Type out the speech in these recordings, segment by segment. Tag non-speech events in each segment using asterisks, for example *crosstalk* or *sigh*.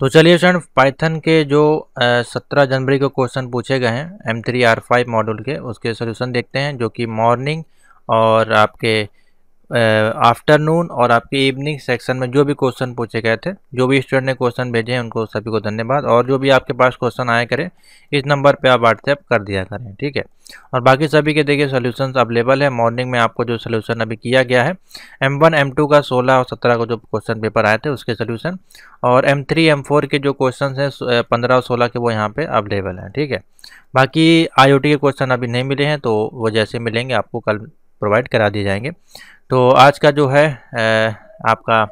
तो चलिए friend Python के जो सत्रह जनवरी को क्वेश्चन पूछे गए हैं M three R five module के उसके सोल्यूशन देखते हैं जो कि मॉर्निंग और आपके आफ्टरनून और आपके इवनिंग सेक्शन में जो भी क्वेश्चन पूछे गए थे जो भी स्टूडेंट ने क्वेश्चन भेजे हैं उनको सभी को धन्यवाद और जो भी आपके पास क्वेश्चन आया करें इस नंबर पे आप व्हाट्सएप कर दिया करें ठीक है और बाकी सभी के देखिए सोल्यूशन अवेलेबल है मॉर्निंग में आपको जो सोल्यूशन अभी किया गया है एम वन एम टू का सोलह और सत्रह को जो क्वेश्चन पेपर आए थे उसके सोल्यूशन और एम थ्री एम फोर के जो क्वेश्चन हैं पंद्रह और सोलह के वो यहाँ पर अवेलेबल हैं ठीक है बाकी आई के क्वेश्चन अभी नहीं मिले हैं तो वो जैसे मिलेंगे आपको कल प्रोवाइड करा दिए जाएंगे तो आज का जो है आपका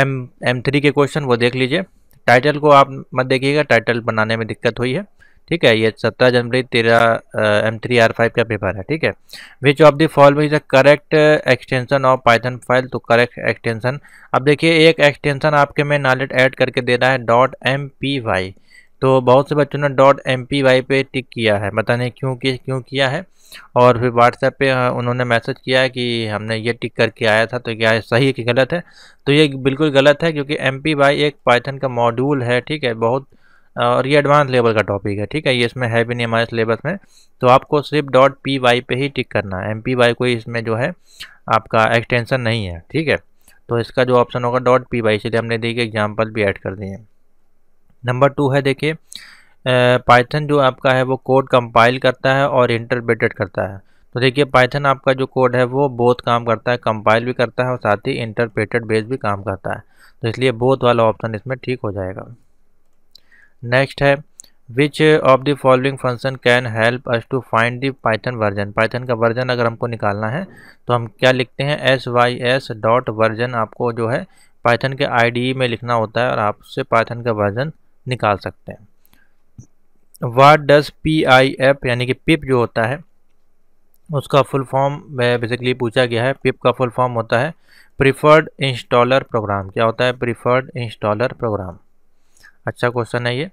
एम एम थ्री के क्वेश्चन वो देख लीजिए टाइटल को आप मत देखिएगा टाइटल बनाने में दिक्कत हुई है ठीक है ये सत्रह जनवरी तेरह एम थ्री आर फाइव का पेपर है ठीक है which of the fall is a correct extension of Python file तो करेक्ट एक्सटेंशन अब देखिए एक एक्सटेंशन आपके में नॉलेट ऐड करके दे रहा है डॉट एम पी वाई तो बहुत से बच्चों ने डॉट एम पी वाई पे टिक किया है पता नहीं क्यों क्यों किया है और फिर व्हाट्सएप पे हाँ, उन्होंने मैसेज किया कि हमने ये टिक करके आया था तो क्या सही है कि गलत है तो ये बिल्कुल गलत है क्योंकि एम पी वाई एक पाइथन का मॉड्यूल है ठीक है बहुत और ये एडवांस लेवल का टॉपिक है ठीक है ये इसमें है भी नहीं हमारे सिलेबस में तो आपको सिर्फ डॉट पी वाई पे ही टिक करना है एम पी वाई कोई इसमें जो है आपका एक्सटेंशन नहीं है ठीक है तो इसका जो ऑप्शन होगा डॉट पी वाई इसलिए हमने देखिए एग्जाम्पल भी ऐड कर दिए नंबर टू है देखिए पाइथन जो आपका है वो कोड कंपाइल करता है और इंटरप्रेटेड करता है तो देखिए पाइथन आपका जो कोड है वो बोथ काम करता है कंपाइल भी करता है और साथ ही इंटरप्रेटेड बेस भी काम करता है तो इसलिए बोथ वाला ऑप्शन इसमें ठीक हो जाएगा नेक्स्ट है which of the following function can help us to find the Python version Python का वर्जन अगर हमको निकालना है तो हम क्या लिखते हैं S Y S dot version आपको जो है पाइथन के आई e में लिखना होता है और आप उससे पाइथन का वर्जन निकाल सकते हैं what does P I F यानी कि पिप जो होता है उसका फुल फॉर्म बेसिकली पूछा गया है पिप का फुल फॉर्म होता है प्रीफर्ड इंस्टॉलर प्रोग्राम क्या होता है प्रीफर्ड इंस्टॉलर प्रोग्राम अच्छा क्वेश्चन है ये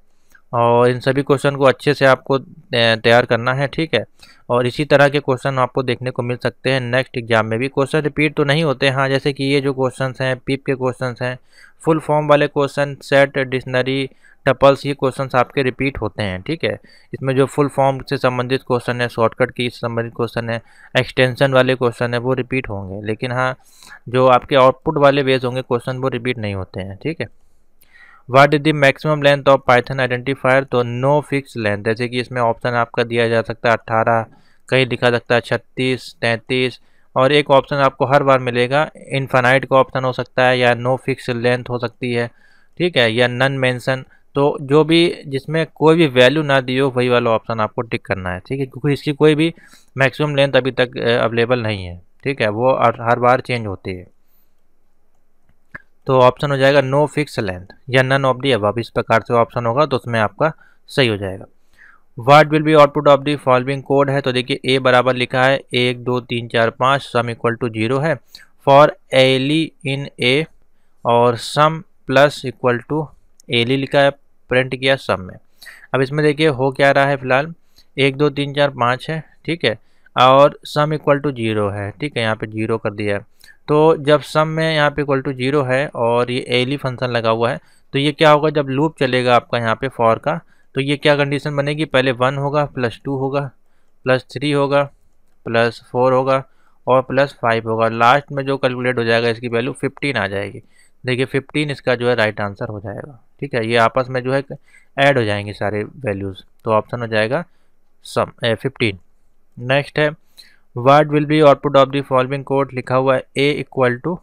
और इन सभी क्वेश्चन को अच्छे से आपको तैयार करना है ठीक है और इसी तरह के क्वेश्चन आपको देखने को मिल सकते हैं नेक्स्ट एग्जाम में भी क्वेश्चन रिपीट तो नहीं होते हाँ जैसे कि ये जो क्वेश्चन हैं पिप के क्वेश्चन हैं फुल फॉर्म वाले क्वेश्चन सेट डिक्शनरी टपल्स ये क्वेश्चन आपके रिपीट होते हैं ठीक है इसमें जो फुल फॉर्म से संबंधित क्वेश्चन है शॉर्टकट की संबंधित क्वेश्चन है एक्सटेंशन वाले क्वेश्चन है वो रिपीट होंगे लेकिन हाँ जो आपके आउटपुट वाले वेज होंगे क्वेश्चन वो रिपीट नहीं होते हैं ठीक है what is the maximum length of Python identifier तो नो फिक्स लेंथ जैसे कि इसमें ऑप्शन आपका दिया जा सकता है अट्ठारह कहीं लिखा सकता है छत्तीस तैंतीस और एक ऑप्शन आपको हर बार मिलेगा इनफाइनाइट का ऑप्शन हो सकता है या नो फिक्स लेंथ हो सकती है ठीक है या नन मेंशन तो जो भी जिसमें कोई भी वैल्यू ना दी हो वही वाला ऑप्शन आपको टिक करना है ठीक है क्योंकि इसकी कोई भी मैक्सिमम लेंथ अभी तक अवेलेबल नहीं है ठीक है वो हर बार चेंज होती है तो ऑप्शन हो जाएगा नो फिक्स लेंथ या नन ऑफ दी अब इस प्रकार से ऑप्शन होगा तो उसमें आपका सही हो जाएगा what will be output of the following code है तो देखिए ए बराबर लिखा है एक दो तीन चार पाँच सम इक्वल टू जीरो है फॉर एली इन ए और sum plus equal to ele लिखा है प्रिंट किया सब में अब इसमें देखिए हो क्या रहा है फिलहाल एक दो तीन चार पाँच है ठीक है और सम इक्वल टू जीरो है ठीक है यहाँ पे जीरो कर दिया है तो जब सम में यहाँ पे इक्वल टू जीरो है और ये एली फंक्शन e लगा हुआ है तो ये क्या होगा जब लूप चलेगा आपका यहाँ पे फॉर का तो ये क्या कंडीशन बनेगी पहले वन होगा प्लस टू होगा प्लस थ्री होगा प्लस फोर होगा और प्लस फाइव होगा लास्ट में जो कैलकुलेट हो जाएगा इसकी वैल्यू फिफ्टीन आ जाएगी देखिए फिफ्टीन इसका जो है राइट आंसर हो जाएगा ठीक है ये आपस में जो है ऐड हो जाएंगे सारे वैल्यूज़ तो ऑप्शन हो जाएगा सम फिफ्टीन नेक्स्ट है word will be output of the following code लिखा हुआ है a equal to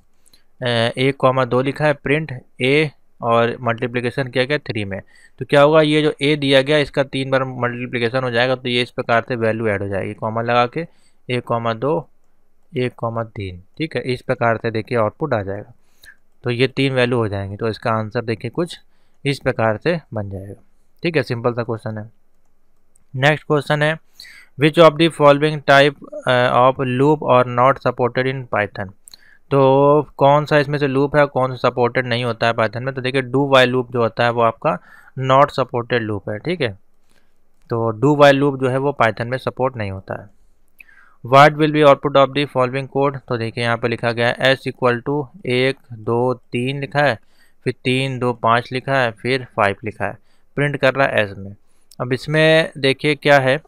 a comma दो लिखा है प्रिंट ए और मल्टीप्लिकेशन किया गया थ्री में तो क्या होगा ये जो ए दिया गया इसका तीन बार मल्टीप्लिकेशन हो जाएगा तो ये इस प्रकार से वैल्यू ऐड हो जाएगी कॉमा लगा के ए कॉमा दो एक कॉमा तीन ठीक है इस प्रकार से देखिए आउटपुट आ जाएगा तो ये तीन वैल्यू हो जाएंगी तो इसका आंसर देखिए कुछ इस प्रकार से बन जाएगा ठीक है सिंपल सा क्वेश्चन है नेक्स्ट क्वेश्चन है which of the following type of loop और नॉट सपोर्टेड इन पाइथन तो कौन सा इसमें से लूप है कौन सा सपोर्टेड नहीं होता है पाइथन में तो देखिए डू वाई लूप जो होता है वो आपका नॉट सपोर्टेड लूप है ठीक है तो डू वाई लूप जो है वो पाइथन में सपोर्ट नहीं होता है what will be output of the following code तो देखिए यहाँ पर लिखा गया है एस इक्वल टू एक दो तीन लिखा है फिर तीन दो पाँच लिखा है फिर फाइव लिखा है प्रिंट कर रहा है एस में अब इसमें देखिए क्या है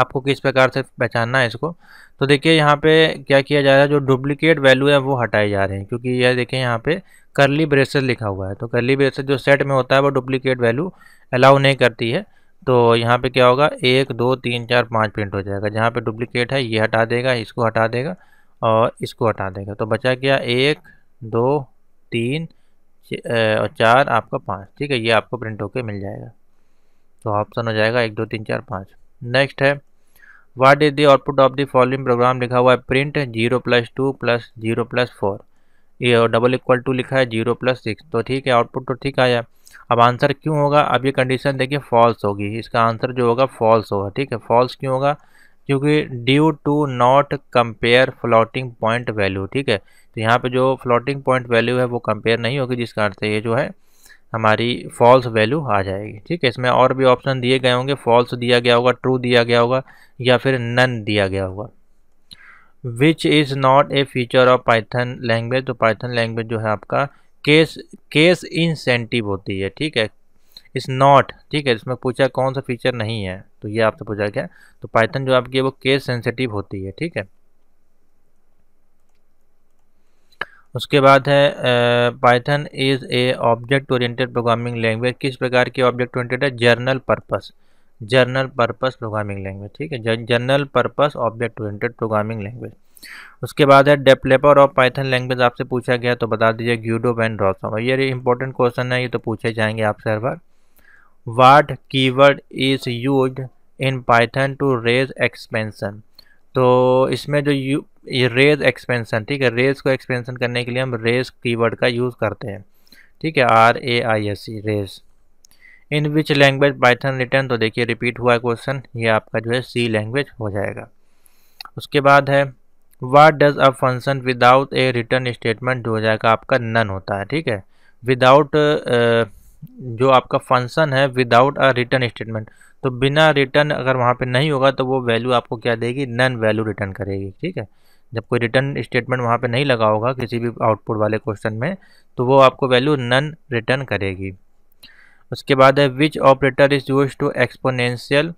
आपको किस प्रकार से पहचानना है इसको तो देखिए यहाँ पे क्या किया जा रहा है जो डुप्लीकेट वैल्यू है वो हटाए जा रहे हैं क्योंकि यह देखिए यहाँ पे करली ब्रेसेस लिखा हुआ है तो करली ब्रेसेस जो सेट में होता है वो डुप्लीकेट वैल्यू अलाउ नहीं करती है तो यहाँ पे क्या होगा एक दो तीन चार पाँच प्रिंट हो जाएगा जहाँ पे डुप्लीकेट है ये हटा देगा इसको हटा देगा और इसको हटा देगा तो बचा क्या एक दो तीन और चार आपका पाँच ठीक है ये आपको प्रिंट होके मिल जाएगा तो ऑप्शन हो जाएगा एक दो तीन चार पाँच नेक्स्ट है what is the output of the following program लिखा हुआ है print zero plus two plus zero plus four ये डबल इक्वल टू लिखा है जीरो प्लस सिक्स तो ठीक है आउटपुट तो ठीक आया अब आंसर क्यों होगा अब ये कंडीशन देखिए फॉल्स होगी इसका आंसर जो होगा फॉल्स होगा ठीक है फॉल्स क्यों होगा क्योंकि due to not compare floating point value ठीक है तो यहाँ पे जो फ्लोटिंग पॉइंट वैल्यू है वो कंपेयर नहीं होगी जिस कारण से ये जो है हमारी फॉल्स वैल्यू आ जाएगी ठीक है इसमें और भी ऑप्शन दिए गए होंगे फॉल्स दिया गया होगा ट्रू दिया गया होगा या फिर नन दिया गया होगा which is not a feature of Python language तो पाइथन लैंग्वेज जो है आपका केस केस इंसेंटिव होती है ठीक है इस नॉट ठीक है इसमें पूछा कौन सा फीचर नहीं है तो ये आपसे पूछा गया तो पाइथन जो आपकी है वो केस सेंसिटिव होती है ठीक है उसके बाद है Python is a object oriented programming language किस प्रकार की ऑब्जेक्ट ओरिएंटेड है general purpose general purpose programming language ठीक है general purpose object oriented programming language उसके बाद है डेवलपर ऑफ पाइथन लैंग्वेज आपसे पूछा गया तो बता दीजिए ग्यूडो वैन रॉसम ये इंपॉर्टेंट क्वेश्चन है ये तो पूछे जाएंगे आपसे हर बार what keyword is use in Python to raise exception तो इसमें जो यू ये रेज एक्सपेंसन ठीक है रेज को एक्सपेंसन करने के लिए हम रेज कीवर्ड का यूज़ करते हैं ठीक है R A I S C raise in which language Python return तो देखिए रिपीट हुआ क्वेश्चन ये आपका जो है सी लैंग्वेज हो जाएगा उसके बाद है what does a function without a return statement हो जाएगा आपका नन होता है ठीक है विदाउट uh, जो आपका फंक्शन है विदाउट अ रिटर्न स्टेटमेंट तो बिना रिटर्न अगर वहाँ पे नहीं होगा तो वो वैल्यू आपको क्या देगी नन वैल्यू रिटर्न करेगी ठीक है जब कोई रिटर्न स्टेटमेंट वहाँ पे नहीं लगा होगा किसी भी आउटपुट वाले क्वेश्चन में तो वो आपको वैल्यू नन रिटर्न करेगी उसके बाद है which operator is use to exponential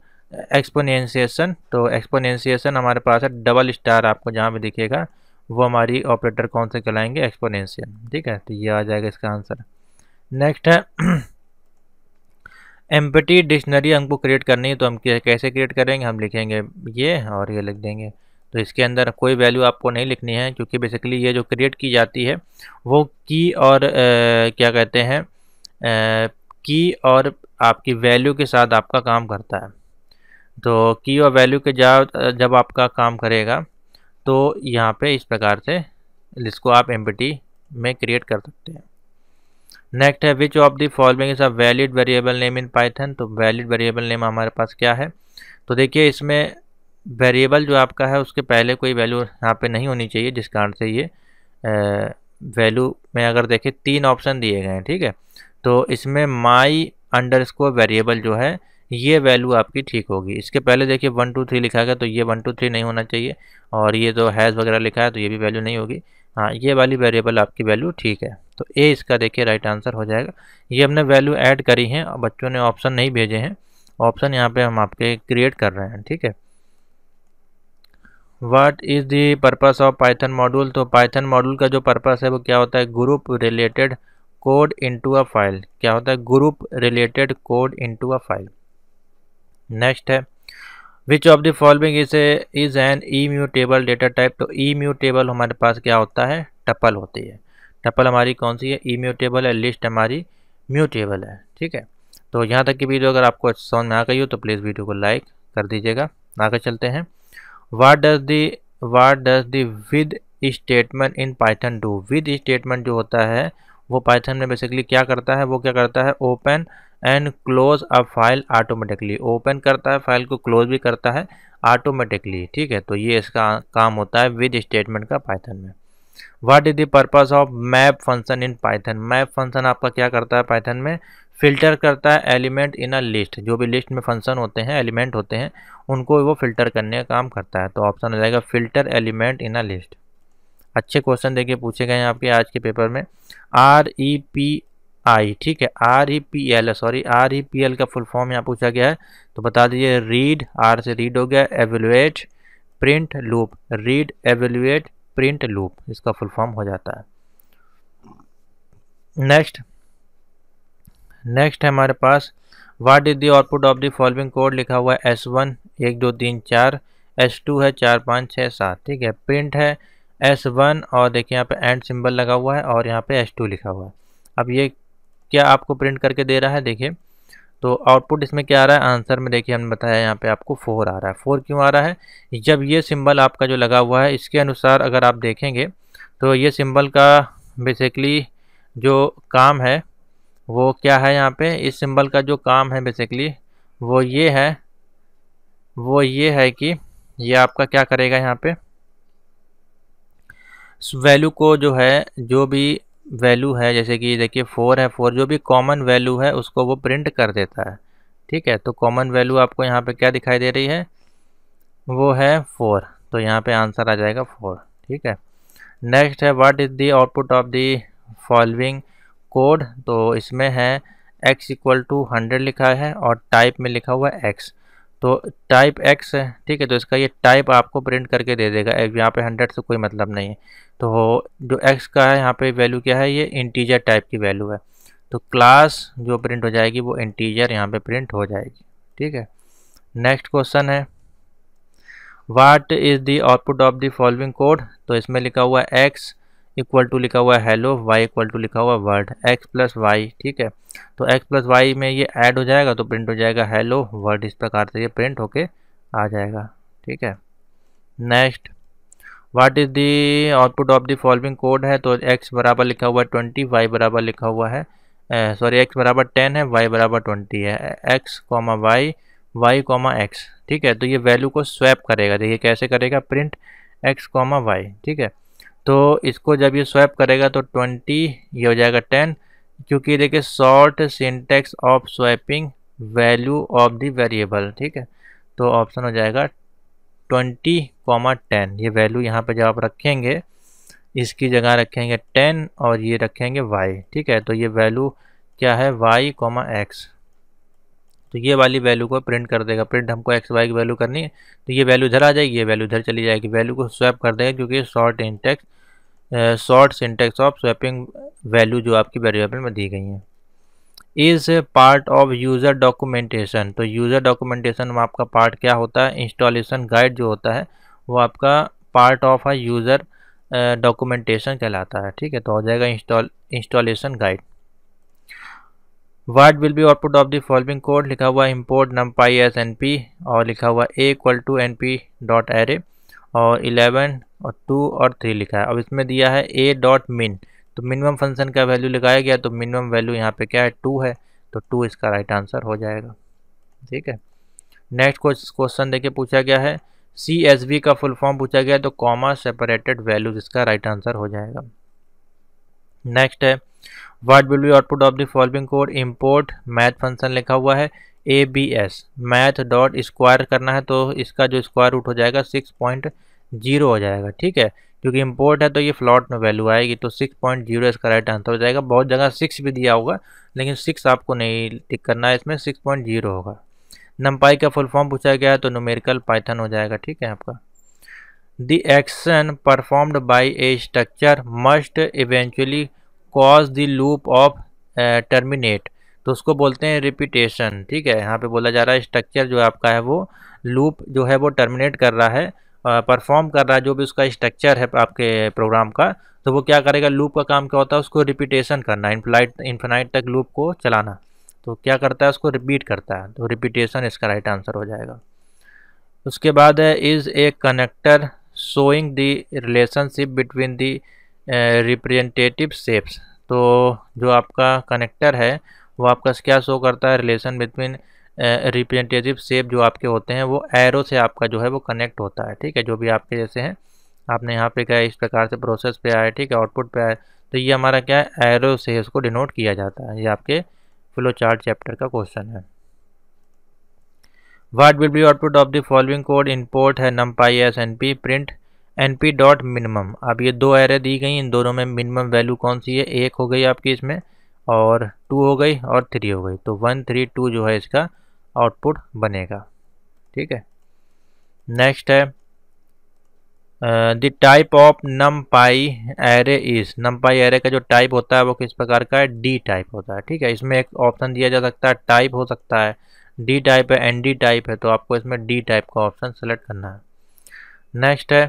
exponentiation तो एक्सपोनेंशिएशन हमारे पास है डबल स्टार आपको जहाँ भी दिखेगा वो हमारी ऑपरेटर कौन से कहलाएंगे एक्सपोनेंशियल ठीक है तो ये आ जाएगा इसका आंसर नेक्स्ट है एम्पटी *clears throat* डिक्शनरी हमको क्रिएट करनी है तो हम कैसे क्रिएट करेंगे हम लिखेंगे ये और ये लिख देंगे तो इसके अंदर कोई वैल्यू आपको नहीं लिखनी है क्योंकि बेसिकली ये जो क्रिएट की जाती है वो की और आ, क्या कहते हैं की और आपकी वैल्यू के साथ आपका काम करता है तो की और वैल्यू के जा जब आपका काम करेगा तो यहाँ पे इस प्रकार से इसको आप एम में क्रिएट कर सकते हैं नेक्स्ट है which of the following is a valid variable name in Python तो वैलिड वेरिएबल नेम हमारे पास क्या है तो देखिए इसमें वेरिएबल जो आपका है उसके पहले कोई वैल्यू यहाँ पे नहीं होनी चाहिए जिस कारण से ये वैल्यू में अगर देखें तीन ऑप्शन दिए गए हैं ठीक है तो इसमें माई अंडर वेरिएबल जो है ये वैल्यू आपकी ठीक होगी इसके पहले देखिए वन टू थ्री लिखा गया तो ये वन टू थ्री नहीं होना चाहिए और ये जो हैज़ वगैरह लिखा है तो ये भी वैल्यू नहीं होगी हाँ ये वाली वेरिएबल आपकी वैल्यू ठीक है तो ए इसका देखिए राइट आंसर हो जाएगा ये हमने वैल्यू ऐड करी है और बच्चों ने ऑप्शन नहीं भेजे हैं ऑप्शन यहाँ पे हम आपके क्रिएट कर रहे हैं ठीक है what is the purpose of Python module तो पाइथन मॉड्यूल का जो पर्पज़ है वो क्या होता है group related code into a file क्या होता है group related code into a file next है which of the following is is an immutable data type तो ई म्यूटेबल हमारे पास क्या होता है टपल होती है टपल हमारी कौन सी है ई म्यूटेबल है लिस्ट हमारी म्यूटेबल है ठीक है तो यहाँ तक की वीडियो अगर आपको समझ में आ गई हो तो प्लीज़ वीडियो को लाइक कर दीजिएगा आगे चलते हैं what does the what does the with statement in Python do with statement जो होता है वो पाइथन में बेसिकली क्या करता है वो क्या करता है open and close a file automatically open करता है फाइल को क्लोज भी करता है ऑटोमेटिकली ठीक है तो ये इसका काम होता है विद स्टेटमेंट का पाइथन में what is the purpose of map function in Python map function आपका क्या करता है पाइथन में फिल्टर करता है एलिमेंट इन अ लिस्ट जो भी लिस्ट में फंक्शन होते हैं एलिमेंट होते हैं उनको वो फिल्टर करने का काम करता है तो ऑप्शन हो जाएगा filter element in a list अच्छे क्वेश्चन देखिए पूछे गए हैं आपके आज के पेपर में R E P I e ठीक है R E P L sorry R E P L का फुल फॉर्म यहाँ पूछा गया है तो बता दीजिए रीड आर से रीड हो गया evaluate print loop read evaluate print loop इसका फुल फॉर्म हो जाता है नेक्स्ट नेक्स्ट है हमारे पास what is the output of the following code लिखा हुआ है एस वन एक दो तीन चार एस टू है चार पाँच छः सात ठीक है प्रिंट है एस वन और देखिए यहाँ पे एंड सिंबल लगा हुआ है और यहाँ पे एस टू लिखा हुआ है अब ये क्या आपको प्रिंट करके दे रहा है देखिए तो आउटपुट इसमें क्या आ रहा है आंसर में देखिए हमने बताया यहाँ पे आपको फोर आ रहा है फोर क्यों आ रहा है जब ये सिंबल आपका जो लगा हुआ है इसके अनुसार अगर आप देखेंगे तो ये सिंबल का बेसिकली जो काम है वो क्या है यहाँ पे इस सिंबल का जो काम है बेसिकली वो ये है वो ये है कि ये आपका क्या करेगा यहाँ पे वैल्यू को जो है जो भी वैल्यू है जैसे कि देखिए फ़ोर है फ़ोर जो भी कॉमन वैल्यू है उसको वो प्रिंट कर देता है ठीक है तो कॉमन वैल्यू आपको यहाँ पे क्या दिखाई दे रही है वो है फ़ोर तो यहाँ पे आंसर आ जाएगा फ़ोर ठीक है नेक्स्ट है what is the output of the following code तो इसमें है एक्स इक्वल टू हंड्रेड लिखा है और टाइप में लिखा हुआ है एक्स तो टाइप एक्स है ठीक है तो इसका ये टाइप आपको प्रिंट करके दे देगा यहाँ पे हंड्रेड से कोई मतलब नहीं है तो जो एक्स का है यहाँ पे वैल्यू क्या है ये इंटीजर टाइप की वैल्यू है तो क्लास जो प्रिंट हो जाएगी वो इंटीजर यहाँ पे प्रिंट हो जाएगी ठीक है नेक्स्ट क्वेश्चन है what is the output of the following code तो इसमें लिखा हुआ है एक्स इक्वल टू लिखा हुआ है हेलो वाई इक्वल टू लिखा हुआ वर्ड एक्स प्लस वाई ठीक है तो एक्स प्लस वाई में ये ऐड हो जाएगा तो प्रिंट हो जाएगा हेलो वर्ड इस प्रकार से ये प्रिंट होके आ जाएगा ठीक है next what is the output of the following code है तो एक्स बराबर लिखा हुआ है ट्वेंटी वाई बराबर लिखा हुआ है सॉरी एक्स बराबर टेन है वाई बराबर ट्वेंटी है X comma Y Y comma X ठीक है तो ये वैल्यू को स्वैप करेगा देखिए कैसे करेगा प्रिंट एक्स कॉमा वाई ठीक है तो इसको जब ये स्वैप करेगा तो ट्वेंटी ये हो जाएगा टेन क्योंकि देखिए short syntax of swapping value of the variable ठीक है तो ऑप्शन हो जाएगा ट्वेंटी कॉमा टेन ये वैल्यू यहाँ पर जब आप रखेंगे इसकी जगह रखेंगे टेन और ये रखेंगे वाई ठीक है तो ये वैल्यू क्या है वाई कॉमा एक्स तो ये वाली वैल्यू को प्रिंट कर देगा प्रिंट हमको एक्स वाई की वैल्यू करनी है तो ये वैल्यू इधर आ जाएगी ये वैल्यू इधर चली जाएगी वैल्यू को स्वैप कर देगा क्योंकि short syntax short syntax of swapping value जो आपकी वेरिएबल में दी गई हैं is part of user documentation तो यूज़र डॉक्यूमेंटेशन में आपका पार्ट क्या होता है इंस्टॉलेशन गाइड जो होता है वो आपका part of a user documentation कहलाता है ठीक है तो हो जाएगा install installation guide what will be output of the following code लिखा हुआ import numpy as N P और लिखा हुआ a equal to N P dot array और इलेवन और टू और थ्री लिखा है अब इसमें दिया है ए डॉट मिन तो मिनिमम फंक्शन का वैल्यू लगाया गया तो मिनिमम वैल्यू यहाँ पे क्या है टू है तो टू इसका राइट आंसर हो जाएगा ठीक है नेक्स्ट क्वेश्चन देखिए पूछा गया है सी एस बी का फुल फॉर्म पूछा गया तो कॉमा सेपरेटेड वैल्यूज इसका राइट आंसर हो जाएगा नेक्स्ट है what will be output of the following code import math function लिखा हुआ है A B S math dot square करना है तो इसका जो स्क्वायर रूट हो जाएगा सिक्स पॉइंट जीरो हो जाएगा ठीक है क्योंकि इम्पोर्ट है तो ये फ्लॉट में वैल्यू आएगी तो सिक्स पॉइंट जीरो इसका राइट आंसर हो जाएगा बहुत जगह सिक्स भी दिया होगा लेकिन सिक्स आपको नहीं टिक करना है इसमें सिक्स पॉइंट जीरो होगा नंपाई का फुल फॉर्म पूछा गया है तो नोमेरिकल पाइथन हो जाएगा ठीक है आपका the action performed by a structure must eventually cause the loop of terminate तो उसको बोलते हैं रिपीटेशन ठीक है यहाँ पे बोला जा रहा है स्ट्रक्चर जो आपका है वो लूप जो है वो टर्मिनेट कर रहा है परफॉर्म कर रहा है जो भी उसका स्ट्रक्चर है आपके प्रोग्राम का तो वो क्या करेगा लूप का काम क्या होता है उसको रिपीटेशन करना इनफ्लाइट इन्फिनाइट तक लूप को चलाना तो क्या करता है उसको रिपीट करता है तो रिपीटेशन इसका राइट आंसर हो जाएगा उसके बाद है is a connector showing the relationship between the representative shapes तो जो आपका कनेक्टर है वो आपका क्या शो करता है रिलेशन बिटवीन रिप्रेजेंटेटिव सेप जो आपके होते हैं वो एरो से आपका जो है वो कनेक्ट होता है ठीक है जो भी आपके जैसे हैं आपने यहाँ पे क्या है इस प्रकार से प्रोसेस पे आया ठीक है आउटपुट पे आया तो ये हमारा क्या है एरो से इसको डिनोट किया जाता है ये आपके फ्लो चार्ट चैप्टर का क्वेश्चन है what will be output of the following code import है numpy as N P print N P dot minimum अब ये दो एरे दी गई इन दोनों में मिनिमम वैल्यू कौन सी है एक हो गई आपकी इसमें और टू हो गई और थ्री हो गई तो वन थ्री टू जो है इसका आउटपुट बनेगा ठीक है नेक्स्ट है the type of numpy array is numpy array का जो टाइप होता है वो किस प्रकार का है डी टाइप होता है ठीक है इसमें एक ऑप्शन दिया जा सकता है टाइप हो सकता है डी टाइप है एन डी टाइप है तो आपको इसमें डी टाइप का ऑप्शन सेलेक्ट करना है नेक्स्ट है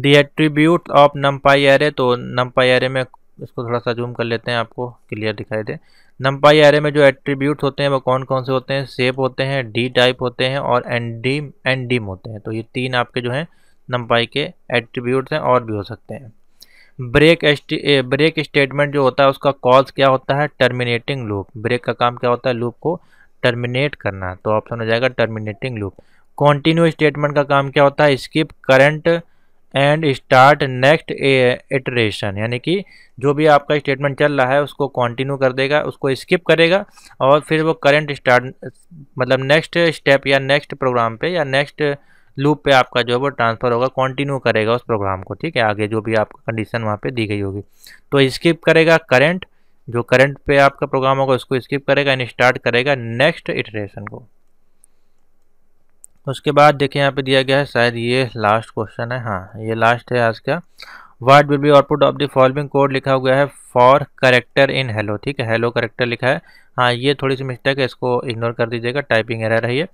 the attribute of numpy array तो नम पाई एरे में इसको थोड़ा सा जूम कर लेते हैं आपको क्लियर दिखाई दे नम्पाई एरे में जो एट्रीब्यूट होते हैं वो कौन कौन से होते हैं सेप होते हैं डी टाइप होते हैं और एन एनडीम होते हैं तो ये तीन आपके जो हैं नंपाई के एट्रीब्यूट हैं और भी हो सकते हैं ब्रेक ब्रेक स्टेटमेंट जो होता है उसका कॉज क्या होता है टर्मिनेटिंग लूप ब्रेक का काम क्या होता है लूप को टर्मिनेट करना तो ऑप्शन हो जाएगा टर्मिनेटिंग लूप कॉन्टिन्यू स्टेटमेंट का काम क्या होता है skip current and start next iteration यानी कि जो भी आपका स्टेटमेंट चल रहा है उसको कंटिन्यू कर देगा उसको स्किप करेगा और फिर वो करंट स्टार्ट मतलब नेक्स्ट स्टेप या नेक्स्ट प्रोग्राम पे या नेक्स्ट लूप पे आपका जो है वो ट्रांसफ़र होगा कंटिन्यू करेगा उस प्रोग्राम को ठीक है आगे जो भी आपका कंडीशन वहाँ पर दी गई होगी तो स्किप करेगा करंट जो करंट पे आपका प्रोग्राम होगा उसको स्किप करेगा एंड स्टार्ट करेगा नेक्स्ट इटरेशन को उसके बाद देखिए यहाँ पे दिया गया है शायद ये लास्ट क्वेश्चन है हाँ ये लास्ट है आज का what will be output of the following code लिखा हुआ है फॉर करेक्टर इन हेलो ठीक है हेलो करेक्टर लिखा है हाँ ये थोड़ी सी मिस्टेक है इसको इग्नोर कर दीजिएगा टाइपिंग एरर है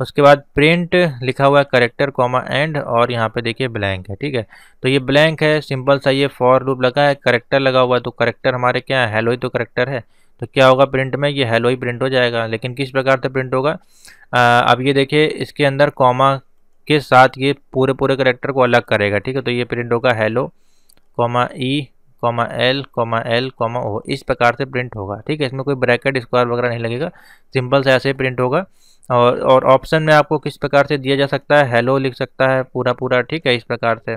उसके बाद प्रिंट लिखा हुआ है करेक्टर कॉमा एंड और यहाँ पे देखिए ब्लैंक है ठीक है तो ये ब्लैंक है सिंपल सा ये फॉर लूप लगा है करेक्टर लगा हुआ है तो करेक्टर हमारे क्या है हेलो ही तो करेक्टर है तो क्या होगा प्रिंट में ये हेलो ही प्रिंट हो जाएगा लेकिन किस प्रकार से प्रिंट होगा अब ये देखिए इसके अंदर कॉमा के साथ ये पूरे पूरे करेक्टर को अलग करेगा ठीक है तो ये प्रिंट होगा hello comma E comma L comma L comma O इस प्रकार से प्रिंट होगा ठीक है इसमें कोई ब्रैकेट स्क्वायर वगैरह नहीं लगेगा सिंपल से ऐसे ही प्रिंट होगा और और ऑप्शन में आपको किस प्रकार से दिया जा सकता है हेलो लिख सकता है पूरा पूरा ठीक है इस प्रकार से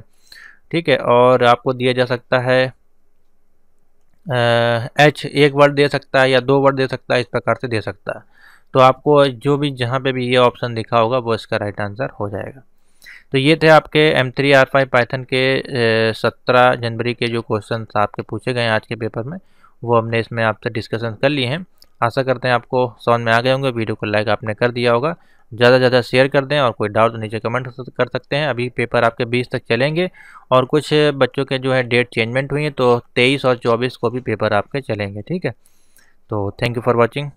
ठीक है और आपको दिया जा सकता है एच एक वर्ड दे सकता है या दो वर्ड दे सकता है इस प्रकार से दे सकता है तो आपको जो भी जहाँ पे भी ये ऑप्शन दिखा होगा वो इसका राइट आंसर हो जाएगा तो ये थे आपके M three R five Python के सत्रह जनवरी के जो क्वेश्चन आपके पूछे गए हैं आज के पेपर में वो हमने इसमें आपसे डिस्कशन कर लिए हैं आशा करते हैं आपको सौन में आ गए होंगे वीडियो को लाइक आपने कर दिया होगा ज़्यादा से ज़्यादा शेयर कर दें और कोई डाउट तो नीचे कमेंट कर सकते हैं अभी पेपर आपके बीस तक चलेंगे और कुछ बच्चों के जो है डेट चेंजमेंट हुई है तो तेईस और चौबीस को भी पेपर आपके चलेंगे ठीक है तो थैंक यू फॉर वॉचिंग